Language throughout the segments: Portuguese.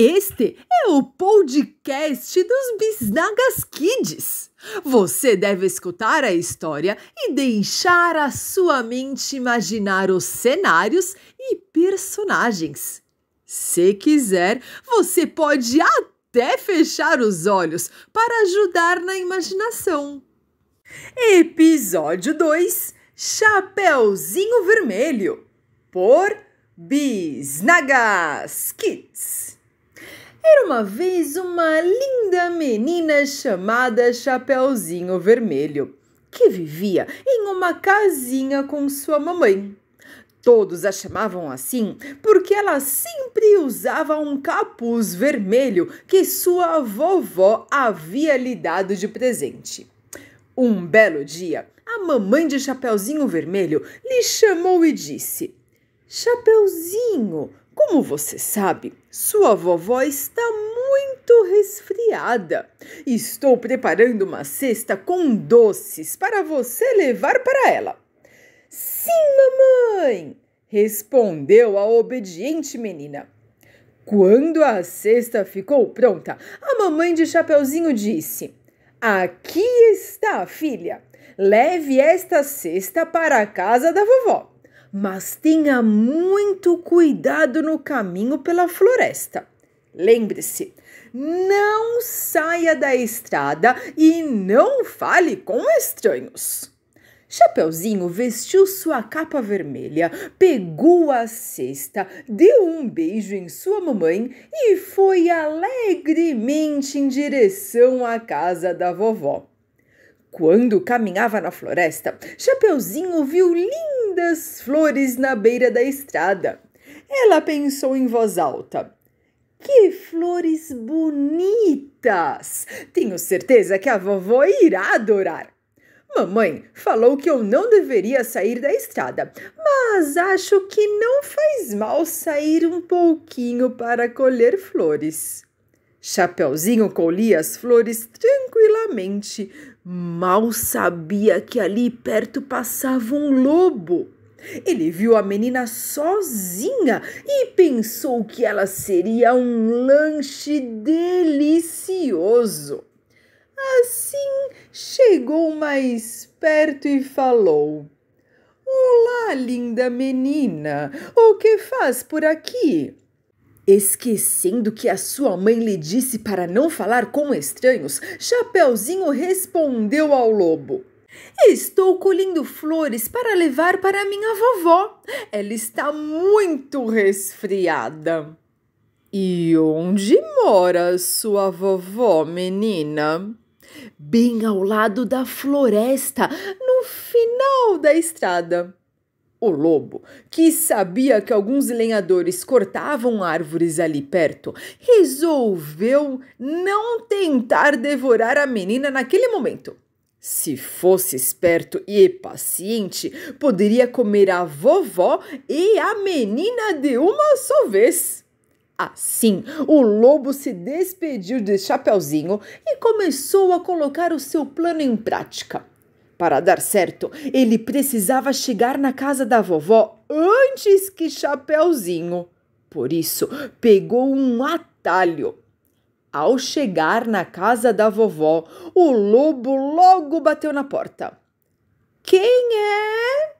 Este é o podcast dos Bisnagas Kids. Você deve escutar a história e deixar a sua mente imaginar os cenários e personagens. Se quiser, você pode até fechar os olhos para ajudar na imaginação. Episódio 2 Chapeuzinho Vermelho por Bisnagas Kids. Era uma vez uma linda menina chamada Chapeuzinho Vermelho, que vivia em uma casinha com sua mamãe. Todos a chamavam assim porque ela sempre usava um capuz vermelho que sua vovó havia lhe dado de presente. Um belo dia, a mamãe de Chapeuzinho Vermelho lhe chamou e disse: Chapeuzinho, como você sabe, sua vovó está muito resfriada. Estou preparando uma cesta com doces para você levar para ela. Sim, mamãe, respondeu a obediente menina. Quando a cesta ficou pronta, a mamãe de Chapeuzinho disse: Aqui está, filha. Leve esta cesta para a casa da vovó mas tenha muito cuidado no caminho pela floresta. Lembre-se, não saia da estrada e não fale com estranhos. Chapeuzinho vestiu sua capa vermelha, pegou a cesta, deu um beijo em sua mamãe e foi alegremente em direção à casa da vovó. Quando caminhava na floresta, Chapeuzinho viu lindos lindas flores na beira da estrada. Ela pensou em voz alta. Que flores bonitas! Tenho certeza que a vovó irá adorar. Mamãe falou que eu não deveria sair da estrada, mas acho que não faz mal sair um pouquinho para colher flores. Chapeuzinho colhia as flores tranquilamente. Mal sabia que ali perto passava um lobo. Ele viu a menina sozinha e pensou que ela seria um lanche delicioso. Assim chegou mais perto e falou: Olá, linda menina, o que faz por aqui? Esquecendo que a sua mãe lhe disse para não falar com estranhos, Chapeuzinho respondeu ao lobo: Estou colhendo flores para levar para minha vovó. Ela está muito resfriada. E onde mora sua vovó, menina? Bem ao lado da floresta, no final da estrada o lobo, que sabia que alguns lenhadores cortavam árvores ali perto, resolveu não tentar devorar a menina naquele momento. Se fosse esperto e paciente, poderia comer a vovó e a menina de uma só vez. Assim, o lobo se despediu de Chapeuzinho e começou a colocar o seu plano em prática. Para dar certo, ele precisava chegar na casa da vovó antes que Chapeuzinho. Por isso, pegou um atalho. Ao chegar na casa da vovó, o lobo logo bateu na porta. Quem é?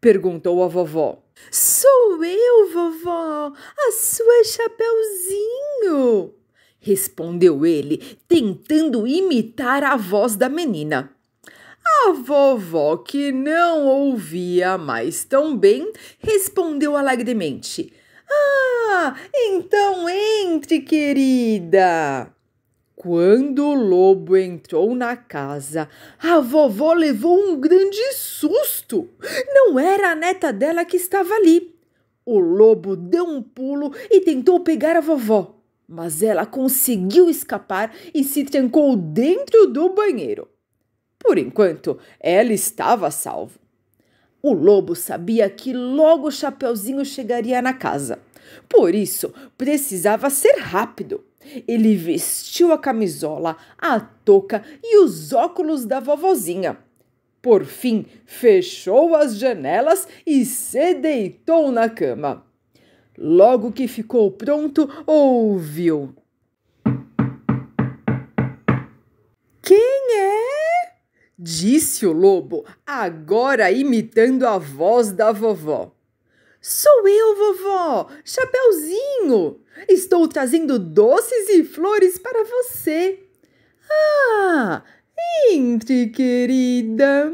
perguntou a vovó. Sou eu, vovó, a sua Chapeuzinho, respondeu ele, tentando imitar a voz da menina. A vovó, que não ouvia mais tão bem, respondeu alegremente: Ah, então entre, querida! Quando o lobo entrou na casa, a vovó levou um grande susto. Não era a neta dela que estava ali. O lobo deu um pulo e tentou pegar a vovó, mas ela conseguiu escapar e se trancou dentro do banheiro. Por enquanto, ela estava salvo. O lobo sabia que logo o Chapeuzinho chegaria na casa. Por isso, precisava ser rápido. Ele vestiu a camisola, a touca e os óculos da vovozinha. Por fim, fechou as janelas e se deitou na cama. Logo que ficou pronto, ouviu disse o lobo, agora imitando a voz da vovó. Sou eu, vovó, Chapeuzinho. Estou trazendo doces e flores para você. Ah, entre, querida.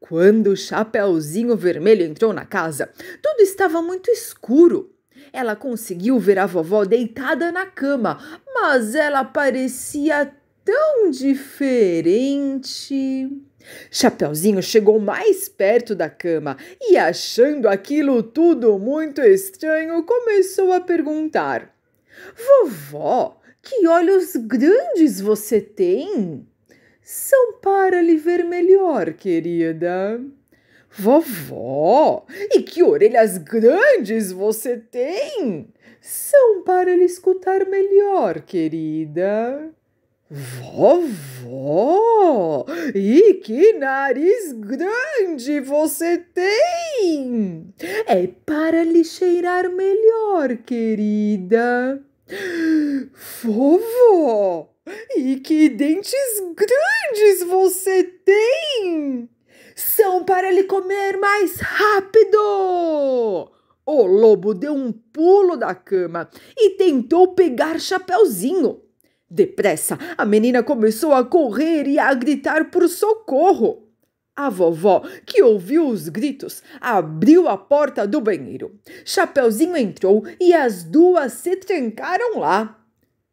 Quando o Chapeuzinho Vermelho entrou na casa, tudo estava muito escuro. Ela conseguiu ver a vovó deitada na cama, mas ela parecia tão diferente. Chapeuzinho chegou mais perto da cama e, achando aquilo tudo muito estranho, começou a perguntar: Vovó, que olhos grandes você tem! São para lhe ver melhor, querida. Vovó, e que orelhas grandes você tem! São para lhe escutar melhor, querida. Vovó! E que nariz grande você tem! É para lhe cheirar melhor, querida. Vovó! E que dentes grandes você tem! São para lhe comer mais rápido! O lobo deu um pulo da cama e tentou pegar Chapeuzinho Depressa, a menina começou a correr e a gritar por socorro. A vovó, que ouviu os gritos, abriu a porta do banheiro. Chapeuzinho entrou e as duas se trancaram lá.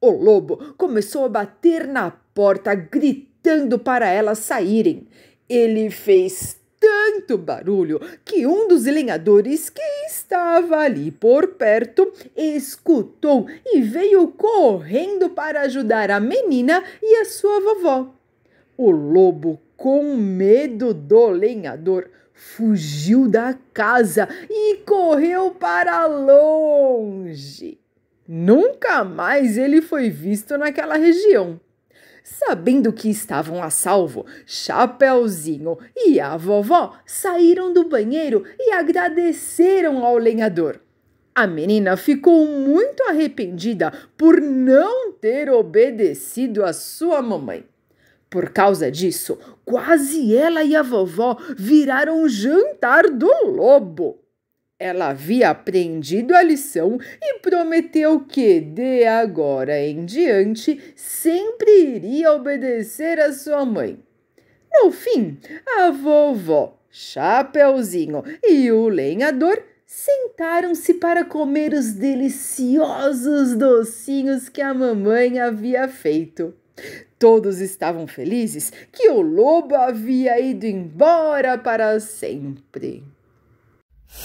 O lobo começou a bater na porta, gritando para elas saírem. Ele fez tanto barulho que um dos lenhadores que estava ali por perto escutou e veio correndo para ajudar a menina e a sua vovó. O lobo, com medo do lenhador, fugiu da casa e correu para longe. Nunca mais ele foi visto naquela região. Sabendo que estavam a salvo, Chapeuzinho e a vovó saíram do banheiro e agradeceram ao lenhador. A menina ficou muito arrependida por não ter obedecido à sua mamãe. Por causa disso, quase ela e a vovó viraram o jantar do lobo. Ela havia aprendido a lição e prometeu que, de agora em diante, sempre iria obedecer à sua mãe. No fim, a vovó, Chapeuzinho e o lenhador sentaram-se para comer os deliciosos docinhos que a mamãe havia feito. Todos estavam felizes que o lobo havia ido embora para sempre.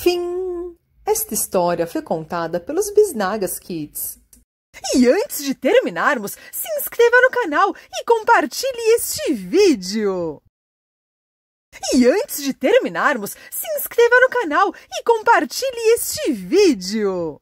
Fim! Esta história foi contada pelos Bisnagas Kids. E antes de terminarmos, se inscreva no canal e compartilhe este vídeo! E antes de terminarmos, se inscreva no canal e compartilhe este vídeo!